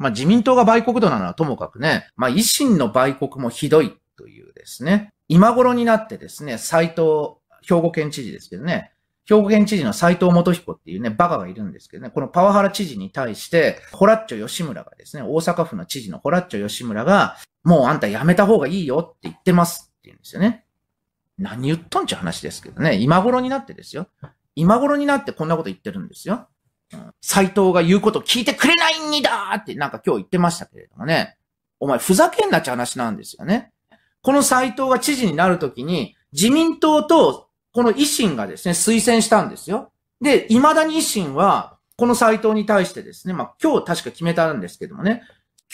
まあ自民党が売国度なのはともかくね、まあ維新の売国もひどいというですね、今頃になってですね、斎藤、兵庫県知事ですけどね、兵庫県知事の斎藤元彦っていうね、バカがいるんですけどね、このパワハラ知事に対して、ホラッチョ吉村がですね、大阪府の知事のホラッチョ吉村が、もうあんたやめた方がいいよって言ってますって言うんですよね。何言っとんちう話ですけどね、今頃になってですよ。今頃になってこんなこと言ってるんですよ。斎藤が言うこと聞いてくれないんだってなんか今日言ってましたけれどもね。お前ふざけんなって話なんですよね。この斎藤が知事になるときに、自民党とこの維新がですね、推薦したんですよ。で、未だに維新は、この斎藤に対してですね、まあ今日確か決めたんですけどもね、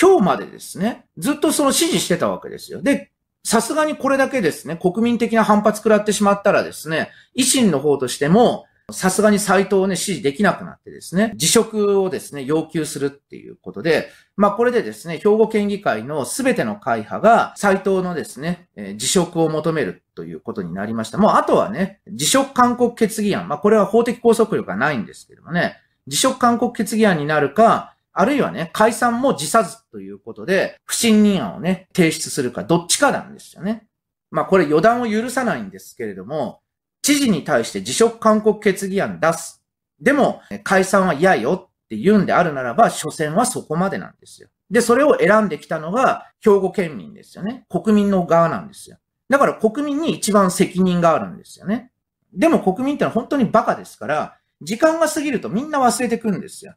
今日までですね、ずっとその支持してたわけですよ。で、さすがにこれだけですね、国民的な反発食らってしまったらですね、維新の方としても、さすがに斎藤をね、支持できなくなってですね、辞職をですね、要求するっていうことで、まあこれでですね、兵庫県議会のすべての会派が斎藤のですね、えー、辞職を求めるということになりました。もうあとはね、辞職勧告決議案。まあこれは法的拘束力がないんですけどもね、辞職勧告決議案になるか、あるいはね、解散も辞さずということで、不信任案をね、提出するか、どっちかなんですよね。まあこれ予断を許さないんですけれども、知事に対して辞職勧告決議案出す。でも、解散は嫌よって言うんであるならば、所詮はそこまでなんですよ。で、それを選んできたのが、兵庫県民ですよね。国民の側なんですよ。だから国民に一番責任があるんですよね。でも国民ってのは本当にバカですから、時間が過ぎるとみんな忘れてくんですよ。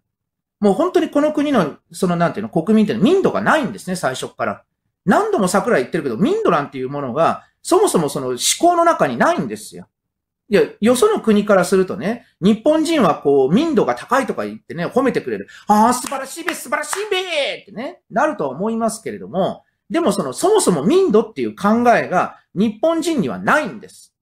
もう本当にこの国の、そのなんていうの、国民ってのは民度がないんですね、最初から。何度も桜言ってるけど、民度なんていうものが、そもそもその思考の中にないんですよ。いや、よその国からするとね、日本人はこう、民度が高いとか言ってね、褒めてくれる。ああ、素晴らしいべ、素晴らしいべってね、なるとは思いますけれども、でもその、そもそも民度っていう考えが日本人にはないんです。